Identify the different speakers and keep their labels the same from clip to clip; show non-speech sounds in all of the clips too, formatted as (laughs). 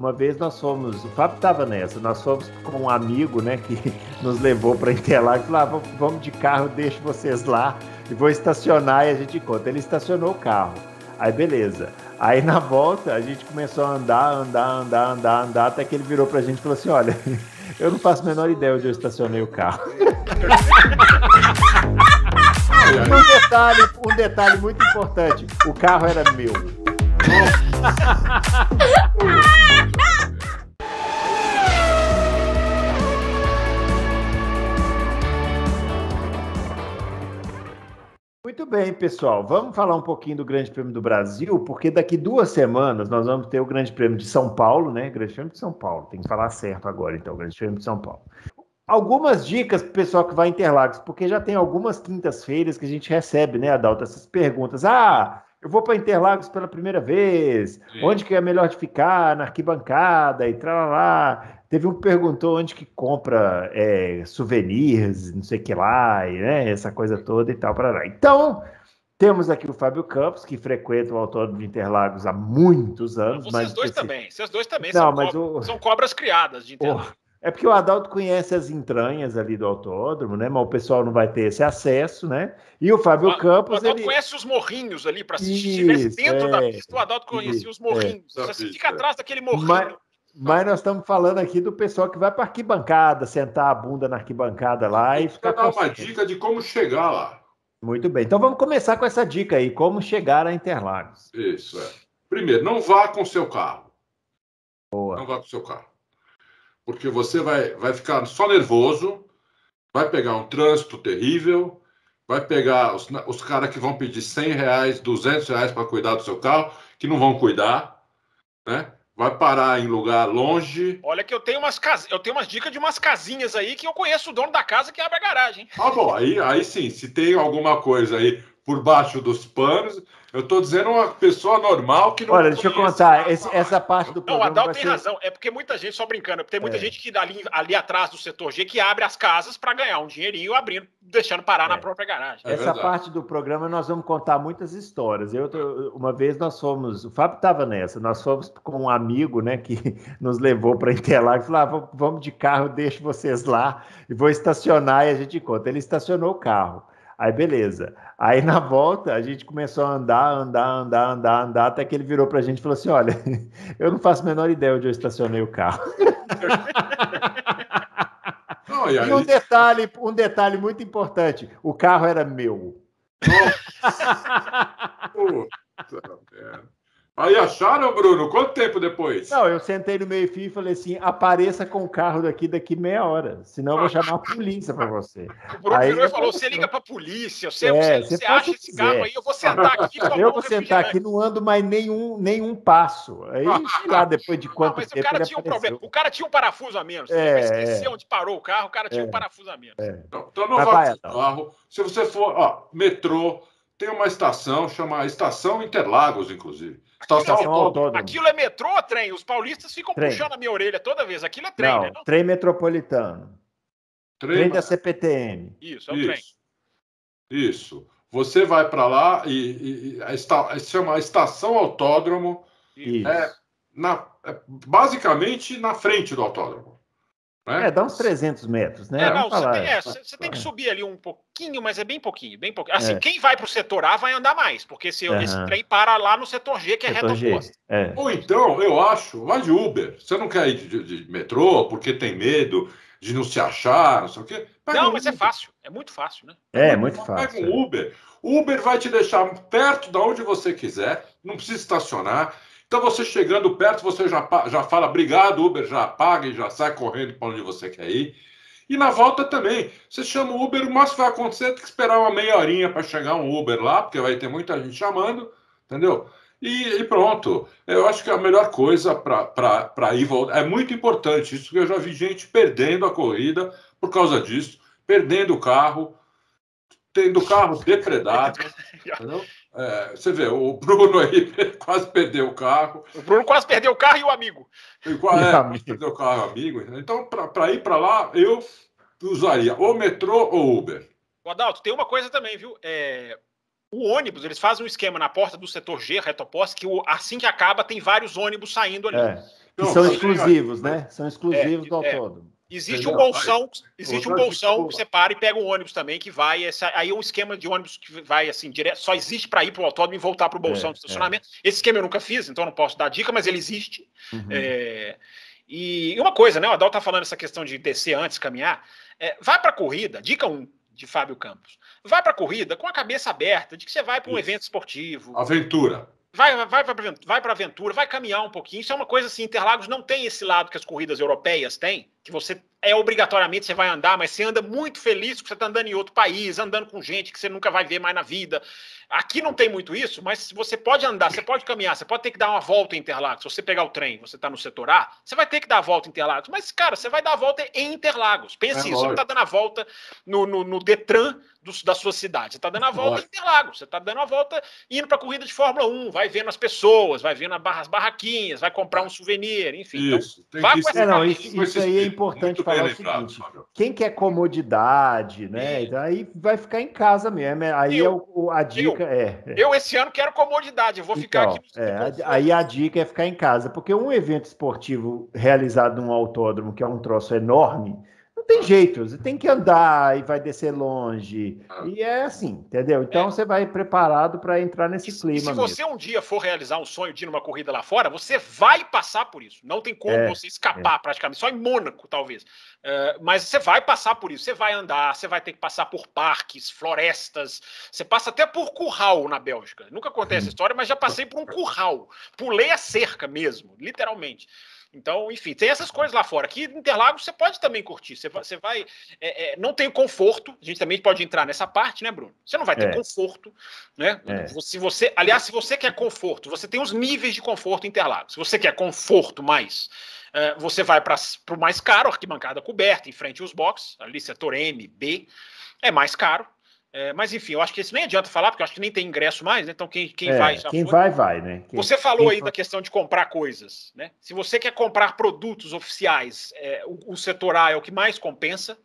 Speaker 1: Uma vez nós fomos, o Fábio estava nessa, nós fomos com um amigo, né, que (laughs) nos levou para Interlagos, lá, ah, vamos, vamos de carro, deixo vocês lá e vou estacionar e a gente conta. Ele estacionou o carro. Aí beleza. Aí na volta a gente começou a andar, andar, andar, andar, andar, até que ele virou para a gente e falou assim: olha, (laughs) eu não faço a menor ideia onde eu estacionei o carro. (laughs) um, detalhe, um detalhe muito importante: o carro era meu. bem, pessoal. Vamos falar um pouquinho do Grande Prêmio do Brasil, porque daqui duas semanas nós vamos ter o Grande Prêmio de São Paulo, né? Grande Prêmio de São Paulo, tem que falar certo agora, então, Grande Prêmio de São Paulo. Algumas dicas para o pessoal que vai a Interlagos, porque já tem algumas quintas-feiras que a gente recebe, né, Adalto, essas perguntas. Ah, eu vou para Interlagos pela primeira vez, Sim. onde que é melhor de ficar, na arquibancada e lá. Teve um que perguntou onde que compra é, souvenirs, não sei o que lá, e, né, essa coisa toda e tal, para lá. Então, temos aqui o Fábio Campos, que frequenta o Autódromo de Interlagos há muitos anos. vocês mas dois também,
Speaker 2: vocês dois também não, são, mas co... o... são cobras criadas de Interlagos.
Speaker 1: É porque o Adalto conhece as entranhas ali do autódromo, né? Mas o pessoal não vai ter esse acesso, né? E o Fábio o, Campos. O Adalto ele...
Speaker 2: conhece os morrinhos ali para assistir. Isso, dentro é, da pista, o Adalto conhecia isso, os morrinhos. É, fica é. atrás daquele morrinho. Mas...
Speaker 1: Mas nós estamos falando aqui do pessoal que vai para arquibancada, sentar a bunda na arquibancada lá e ficar. dar uma
Speaker 3: dica de como chegar lá.
Speaker 1: Muito bem. Então vamos começar com essa dica aí, como chegar a Interlagos.
Speaker 3: Isso é. Primeiro, não vá com seu carro. Boa. Não vá com seu carro porque você vai, vai ficar só nervoso, vai pegar um trânsito terrível, vai pegar os, os caras que vão pedir 100 reais, 200 reais para cuidar do seu carro, que não vão cuidar, né? Vai parar em lugar longe.
Speaker 2: Olha que eu tenho umas cas... eu tenho umas dicas de umas casinhas aí que eu conheço o dono da casa que abre a garagem. Ah, bom,
Speaker 3: aí, aí sim, se tem alguma coisa aí por baixo dos panos.
Speaker 2: Eu estou dizendo uma pessoa normal que não. Olha, deixa eu
Speaker 1: contar. Essa, essa parte do programa. Não, Adal tem ser... razão.
Speaker 2: É porque muita gente, só brincando, tem muita é. gente que ali, ali atrás do setor G que abre as casas para ganhar um dinheirinho abrindo, deixando parar é. na própria garagem. É essa parte
Speaker 1: do programa nós vamos contar muitas histórias. Eu, uma vez nós fomos, o Fábio estava nessa, nós fomos com um amigo né, que (laughs) nos levou para Interlagos e falou: ah, vamos de carro, deixo vocês lá e vou estacionar e a gente conta. Ele estacionou o carro. Aí beleza. Aí na volta a gente começou a andar, andar, andar, andar, andar, até que ele virou para a gente e falou assim: olha, (laughs) eu não faço a menor ideia onde eu estacionei o carro. e, (laughs) e um detalhe, um detalhe muito importante: o carro era meu.
Speaker 3: Nossa. (laughs) Puta merda. Aí acharam, Bruno? Quanto tempo depois?
Speaker 1: Não, eu sentei no meio fio e falei assim: apareça com o carro daqui daqui meia hora, senão eu vou chamar a polícia para você. O Bruno aí, virou e falou:
Speaker 2: você liga para a polícia, você, é, você, você acha esse quiser. carro aí, eu vou sentar aqui. (laughs) Eu vou
Speaker 1: sentar aqui, não ando mais nenhum, nenhum passo. Aí, lá, (laughs) depois de quanto não, mas tempo. O cara, tinha um problema. o
Speaker 2: cara tinha um parafuso a menos. É, você esqueceu é. onde parou o carro, o cara tinha é. um
Speaker 1: parafuso a menos.
Speaker 3: É. Então, então não vai, vai carro. Se você for, ó, metrô, tem uma estação, chama Estação Interlagos, inclusive Estação então, então, autódromo. Assim, aquilo é metrô
Speaker 2: ou trem? Os paulistas
Speaker 1: ficam trem. puxando a minha orelha toda vez. Aquilo é trem, não, né? Não? Trem metropolitano. Trem, trem da CPTM.
Speaker 2: Isso, é um Isso. trem.
Speaker 3: Isso. Você vai para lá e, e a se chama Estação Autódromo. Isso. É, na, é basicamente na frente do autódromo.
Speaker 1: É? é, dá uns 300 metros, né? É, não, você, tem, é, você
Speaker 2: tem, que subir ali um pouquinho, mas é bem pouquinho, bem pouquinho. Assim, é. quem vai para o setor A vai andar mais, porque se uhum. esse trem para lá no setor G, que é reta oposta.
Speaker 3: É. Ou então, eu acho, vai de Uber. Você não quer ir de, de, de metrô porque tem medo de não se achar, não sei o quê.
Speaker 2: Pega não, mas Uber. é fácil, é muito fácil, né? É, muito fácil. Pega um Uber. Uber vai te deixar perto
Speaker 3: de onde você quiser, não precisa estacionar então, você chegando perto, você já, já fala obrigado, Uber, já paga e já sai correndo para onde você quer ir. E na volta também, você chama o Uber, o máximo vai acontecer é ter que esperar uma meia horinha para chegar um Uber lá, porque vai ter muita gente chamando, entendeu? E, e pronto, eu acho que a melhor coisa para ir voltar. É muito importante isso, que eu já vi gente perdendo a corrida por causa disso, perdendo o carro, tendo o carro depredado. (laughs) entendeu? É, você vê, o Bruno aí (laughs) quase perdeu o carro. O Bruno quase perdeu o carro e o amigo. E, é, amigo. perdeu o carro e o amigo. Né? Então, para ir para lá, eu usaria ou metrô ou Uber.
Speaker 2: Adalto, tem uma coisa também, viu? É, o ônibus, eles fazem um esquema na porta do setor G, reto que o, assim que acaba tem vários ônibus saindo ali. É. Então, são assim, exclusivos,
Speaker 1: é, né? São exclusivos é, do
Speaker 2: é. autódromo. Existe um bolsão, existe um bolsão que você para e pega um ônibus também que vai. Essa, aí é um esquema de ônibus que vai assim direto, só existe para ir para o autódromo e voltar para o é, bolsão é, de estacionamento. É. Esse esquema eu nunca fiz, então não posso dar dica, mas ele existe. Uhum. É, e, uma coisa, né? O Adal tá falando essa questão de descer antes, caminhar. É, vai para a corrida, dica 1 um, de Fábio Campos. Vai para a corrida com a cabeça aberta de que você vai para um Isso. evento esportivo. Aventura. Vai, vai, vai para a aventura, vai caminhar um pouquinho. Isso é uma coisa assim, Interlagos não tem esse lado que as corridas europeias têm, que você é obrigatoriamente você vai andar, mas você anda muito feliz porque você está andando em outro país, andando com gente que você nunca vai ver mais na vida. Aqui não tem muito isso, mas você pode andar, você pode caminhar, você pode ter que dar uma volta em Interlagos. Se você pegar o trem, você está no setor A, você vai ter que dar a volta em Interlagos. Mas, cara, você vai dar a volta em Interlagos. Pense é isso, você não está dando a volta no, no, no Detran do, da sua cidade. Você está dando a volta em Interlagos, você está dando a volta indo para a corrida de Fórmula 1, vai vendo as pessoas, vai vendo as barraquinhas, vai comprar um souvenir, enfim. Então, isso, então, vá com essa é, não, isso, isso
Speaker 1: aí é importante falar o seguinte: quem quer comodidade, né? Então, aí vai ficar em casa mesmo. É, aí eu, é o, a dica eu, é,
Speaker 2: Eu esse ano quero comodidade, eu vou ficar então,
Speaker 1: aqui. É, aí a dica é ficar em casa, porque um evento esportivo realizado num autódromo, que é um troço enorme tem jeito, você tem que andar e vai descer longe. Ah. E é assim, entendeu? Então é. você vai preparado para entrar nesse e,
Speaker 2: clima. E se mesmo. você um dia for realizar um sonho de ir numa corrida lá fora, você vai passar por isso. Não tem como é. você escapar é. praticamente, só em Mônaco, talvez. Uh, mas você vai passar por isso, você vai andar, você vai ter que passar por parques, florestas, você passa até por curral na Bélgica. Nunca acontece essa (laughs) história, mas já passei por um curral. Pulei a cerca mesmo, literalmente. Então, enfim, tem essas coisas lá fora. Aqui, Interlagos, você pode também curtir. Você vai. Você vai é, é, não tem conforto. A gente também pode entrar nessa parte, né, Bruno? Você não vai ter é. conforto, né? É. Se você, aliás, se você quer conforto, você tem os níveis de conforto em Interlagos. Se você quer conforto mais, é, você vai para o mais caro, arquibancada coberta, em frente aos boxes, ali setor M, B, é mais caro. É, mas enfim, eu acho que isso nem adianta falar, porque eu acho que nem tem ingresso mais, né? Então quem, quem é, vai já Quem foi. vai, vai,
Speaker 1: né? Quem, você falou aí
Speaker 2: da questão de comprar coisas, né? Se você quer comprar produtos oficiais, é, o, o, setor A é o que mais compensa,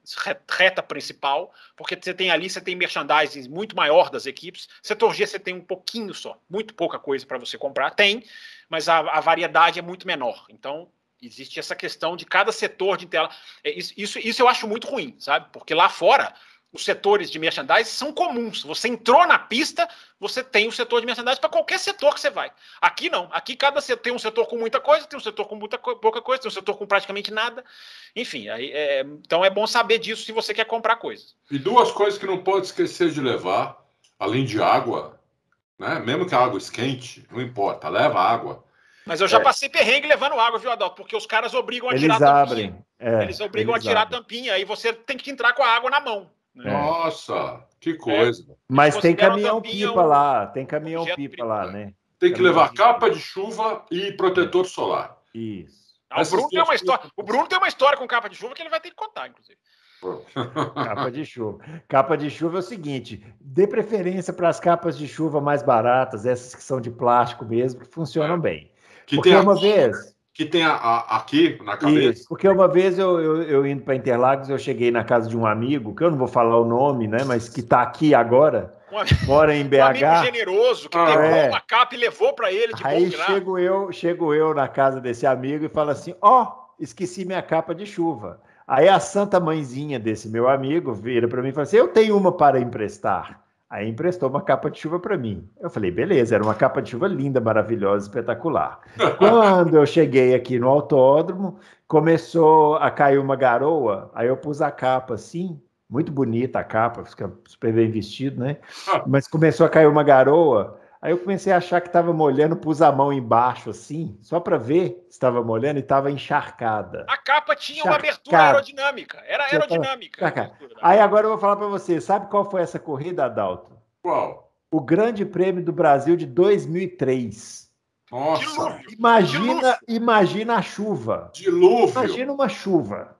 Speaker 2: reta principal, porque você tem ali, você tem merchandising muito maior das equipes. Setor G você tem um pouquinho só, muito pouca coisa para você comprar. Tem, mas a, a variedade é muito menor. Então, existe essa questão de cada setor de tela. É, isso, isso, isso eu acho muito ruim, sabe? Porque lá fora os setores de merchandising são comuns. Você entrou na pista, você tem o setor de merchandising para qualquer setor que você vai. Aqui não. Aqui cada setor tem um setor com muita coisa, tem um setor com muita pouca coisa, tem um setor com praticamente nada. Enfim, aí, é, então é bom saber disso se você quer comprar coisas.
Speaker 3: E duas coisas que não pode esquecer de levar, além de água, né? Mesmo que a água esquente, não importa, leva água.
Speaker 2: Mas eu já é. passei perrengue levando água, viu, Adalto? Porque os caras obrigam a eles tirar abrem. tampinha. É, eles obrigam eles a tirar abrem. tampinha, aí você tem que entrar com a água na mão.
Speaker 1: É. Nossa,
Speaker 3: que é. coisa.
Speaker 1: Mas tem caminhão-pipa um... lá, tem caminhão-pipa
Speaker 2: lá, né? Tem que levar capa de chuva e protetor solar. Isso. Ah, o, Bruno tem uma história, o Bruno tem uma história com capa de chuva que ele vai ter que contar, inclusive.
Speaker 1: (laughs) capa de chuva. Capa de chuva é o seguinte: dê preferência para as capas de chuva mais baratas, essas que são de plástico mesmo, que funcionam é. bem. Que Porque uma a... vez,
Speaker 3: que tem a, a, aqui na cabeça. Isso,
Speaker 1: porque uma vez eu, eu, eu indo para Interlagos, eu cheguei na casa de um amigo, que eu não vou falar o nome, né? Mas que está aqui agora.
Speaker 2: Um, mora em BH. Um amigo generoso que ah, pegou é. uma capa e levou para ele de Aí
Speaker 1: chego eu, chego eu na casa desse amigo e falo assim: ó, oh, esqueci minha capa de chuva. Aí a santa mãezinha desse meu amigo vira para mim e fala assim: eu tenho uma para emprestar. Aí emprestou uma capa de chuva para mim. Eu falei, beleza, era uma capa de chuva linda, maravilhosa, espetacular. (laughs) Quando eu cheguei aqui no autódromo, começou a cair uma garoa, aí eu pus a capa assim, muito bonita a capa, fica super bem vestido, né? (laughs) Mas começou a cair uma garoa, Aí eu comecei a achar que estava molhando, pus a mão embaixo assim, só para ver se estava molhando e estava encharcada. A capa tinha encharcada. uma abertura aerodinâmica, era aerodinâmica. Tava... Aí agora eu vou falar para você, sabe qual foi essa corrida, Adalto? Qual? O Grande Prêmio do Brasil de 2003. Nossa. Dilúvio. Imagina, Dilúvio. imagina a chuva. Dilúvio. Imagina uma chuva.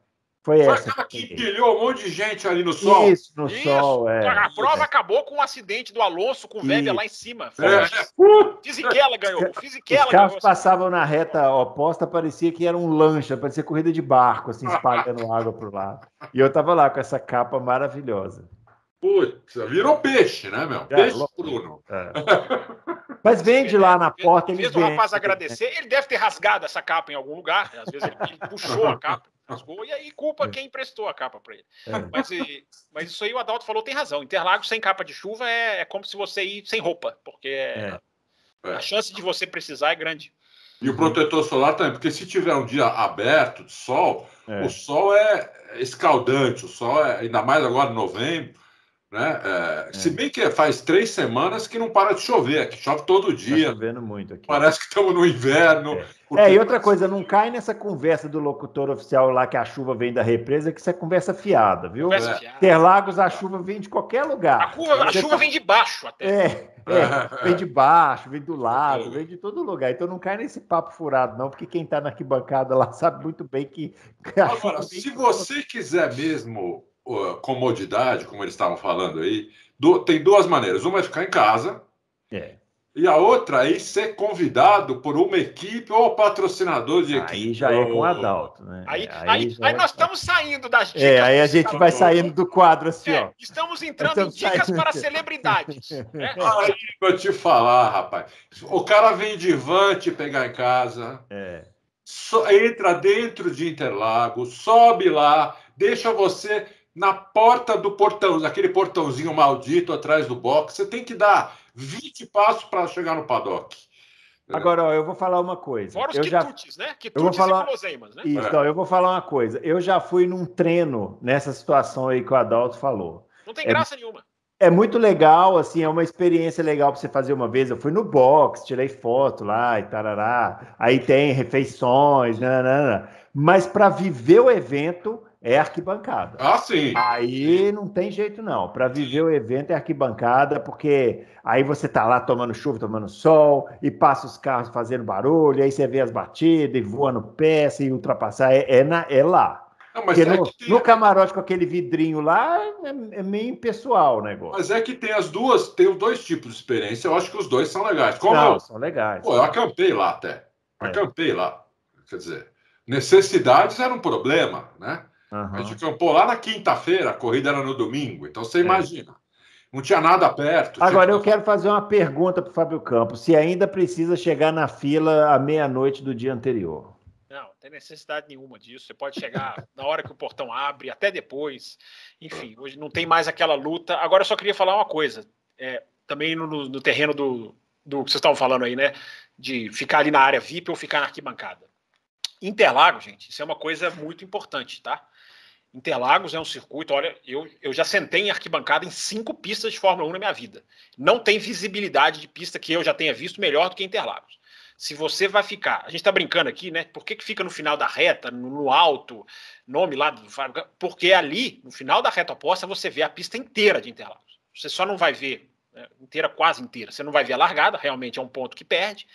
Speaker 1: Foi Foi essa. aquela que empilhou um monte de gente ali no sol. Isso, no Isso. sol, é. A prova
Speaker 2: acabou com o um acidente do Alonso com o Weber lá em cima. Foi. É. Fisichella
Speaker 1: ganhou. Fisichella Os carros assim. passavam na reta oposta, parecia que era um lancha, parecia corrida de barco, assim, espalhando (laughs) água pro lado. E eu estava lá com essa capa maravilhosa.
Speaker 3: Putz, virou peixe, né, meu? É, peixe é, Bruno. É.
Speaker 1: (laughs) Mas vende lá na porta. Ele fez o rapaz agradecer.
Speaker 2: Ele deve ter rasgado essa capa em algum lugar. Né? Às vezes ele puxou a capa rasgou, e aí culpa é. quem emprestou a capa para ele. É. Mas, e, mas isso aí o Adalto falou tem razão. Interlagos sem capa de chuva é, é como se você ir sem roupa, porque é, é. a é. chance de você precisar é grande.
Speaker 3: E o protetor solar também, porque se tiver um dia aberto de sol, o sol é escaldante, o sol é, ainda mais agora em novembro, né? É, é. Se bem que faz três semanas que não para de chover, que chove todo tá dia. Tá chovendo muito aqui. Parece que estamos no inverno.
Speaker 1: É, é e outra coisa, não cai nessa conversa do locutor oficial lá que a chuva vem da represa, que isso é conversa fiada, viu? Conversa é. fiada. Interlagos, a chuva vem de qualquer lugar.
Speaker 2: A, a chuva tá... vem de baixo até.
Speaker 1: É, é (laughs) vem de baixo, vem do lado, vem de todo lugar. Então não cai nesse papo furado, não, porque quem está na arquibancada lá (laughs) sabe muito bem que.
Speaker 3: Agora, se você quiser mesmo comodidade, como eles estavam falando aí, do, tem duas maneiras. Uma é ficar em casa. É. E a outra é ser convidado por uma equipe ou patrocinador de aí equipe. Aí já é com adulto,
Speaker 1: né?
Speaker 2: Aí, aí, aí, aí é... nós estamos saindo das é, dicas. É, aí a gente vai saindo
Speaker 1: do quadro assim, é, ó.
Speaker 2: Estamos entrando estamos em dicas saindo... para celebridades. (laughs) É.
Speaker 1: Ah, aí vou te falar,
Speaker 3: rapaz. O cara vem de van te pegar em casa. É. So, entra dentro de Interlagos, sobe lá, deixa você na porta do portão, daquele portãozinho maldito atrás do box. Você tem que dar 20 passos para chegar no paddock.
Speaker 1: Agora, ó, eu vou falar uma coisa.
Speaker 2: Fora os eu quitutes, já... né? Quitutes eu vou falar... e
Speaker 3: né? Isso,
Speaker 1: é. ó, eu vou falar uma coisa. Eu já fui num treino nessa situação aí que o Adalto falou. Não tem graça é... nenhuma. É muito legal, assim, é uma experiência legal para você fazer uma vez. Eu fui no box, tirei foto lá e tarará. Aí tem refeições, nanana. Mas para viver o evento, é arquibancada. Ah, sim. Aí não tem jeito não. Para viver o evento é arquibancada, porque aí você tá lá tomando chuva, tomando sol, e passa os carros fazendo barulho, aí você vê as batidas, e voa no pé, se ultrapassar, é, é, na, é lá. Não, mas é no, tem... no, camarote com aquele vidrinho lá é, é meio impessoal o negócio.
Speaker 3: Mas é que tem as duas, tem os dois tipos de experiência, eu acho que os dois são legais. Como não, eu... são
Speaker 1: legais. Pô, eu
Speaker 3: acampei lá até. É. Acampei lá. Quer dizer, necessidades era um problema, né? Uhum. A gente campou lá na quinta-feira, a corrida era no domingo, então você é. imagina. Não tinha nada perto.
Speaker 1: Agora, tipo eu quero fazer uma pergunta para o Fábio Campos: se ainda precisa chegar na fila à meia-noite do dia anterior?
Speaker 2: Não, não tem necessidade nenhuma disso. Você pode chegar na hora que o portão abre, até depois. Enfim, hoje não tem mais aquela luta. Agora, eu só queria falar uma coisa: é, também no, no, terreno do, do que vocês estavam falando aí, né? De ficar ali na área VIP ou ficar na arquibancada. Interlago, gente, isso é uma coisa muito importante, tá? Interlagos é um circuito, olha, eu, eu já sentei em arquibancada em cinco pistas de Fórmula 1 na minha vida. Não tem visibilidade de pista que eu já tenha visto melhor do que Interlagos. Se você vai ficar, a gente está brincando aqui, né? Por que, que fica no final da reta, no, no alto, nome lá do Porque ali, no final da reta oposta, você vê a pista inteira de Interlagos. Você só não vai ver né, inteira, quase inteira. Você não vai ver a largada, realmente é um ponto que perde,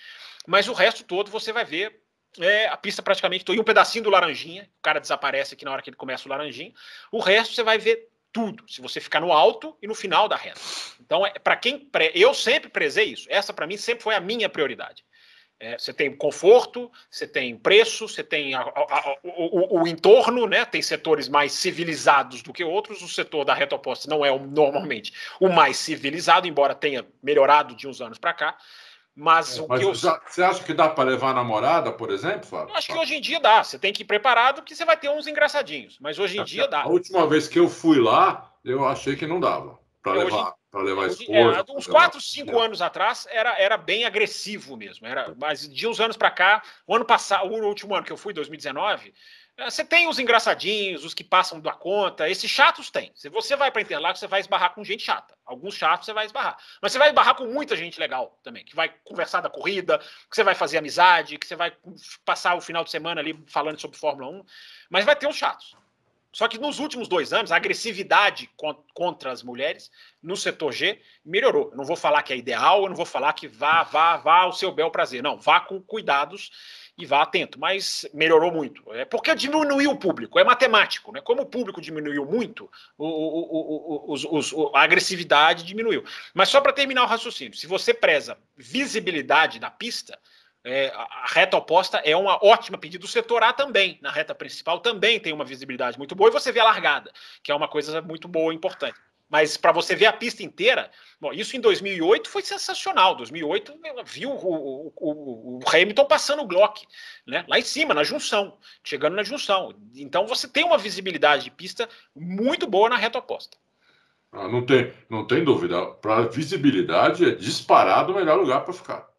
Speaker 2: mas o resto todo você vai ver é, a pista praticamente e um pedacinho do Laranjinha, o cara desaparece aqui na hora que ele começa o Laranjinha. O resto você vai ver tudo, se você ficar no alto e no final da reta. Então, é, para quem. Pre... Eu sempre prezei isso. Essa, para mim, sempre foi a minha prioridade. É, você tem conforto, você tem preço, você tem a, a, a, o, o, entorno, né? Tem setores mais civilizados do que outros. O setor da reta oposta não é normalmente o mais civilizado, embora tenha melhorado de uns anos para cá. Mas é, o mas que eu... Você
Speaker 3: acha que dá para levar a namorada, por exemplo, Fábio?
Speaker 2: Eu acho que hoje em dia dá. Você tem que ir preparado que você vai ter uns engraçadinhos. Mas hoje em dia dá. A
Speaker 3: última vez que eu fui lá, eu achei que não dava para é, levar, para levar é, esposa. É,
Speaker 2: uns 4, 5 anos atrás era, era bem agressivo mesmo. Era, mas de uns anos para cá, o ano passado, o último ano que eu fui, 2019, ah, você tem os engraçadinhos, os que passam da conta, esses chatos tem. Se você vai para Interlagos, você vai esbarrar com gente chata. Alguns chatos você vai esbarrar. Mas você vai esbarrar com muita gente legal também, que vai conversar da corrida, que você vai fazer amizade, que você vai passar o final de semana ali falando sobre Fórmula 1. Mas vai ter os chatos. Só que nos últimos dois anos, a agressividade contra as mulheres no setor G melhorou. Eu não vou falar que é ideal, eu não vou falar que vá, vá, vá ao seu bel prazer. Não, vá com cuidados e vá atento, mas melhorou muito. É porque diminuiu o público, é matemático, né? Como o público diminuiu muito, o, o, o, a agressividade diminuiu. Mas só para terminar o raciocínio, se você preza visibilidade da pista, é, a reta oposta é uma ótima pedida. O setor A também, na reta principal, também tem uma visibilidade muito boa e você vê a largada, que é uma coisa muito boa e importante mas para você ver a pista inteira, bom, isso em 2008 foi sensacional. 2008 viu o, o, o, Hamilton passando o Glock, né? Lá em cima, na junção, chegando na junção. Então você tem uma visibilidade de pista muito boa na reta oposta.
Speaker 1: Ah, não tem, não tem dúvida. Para visibilidade é disparado o melhor lugar para ficar.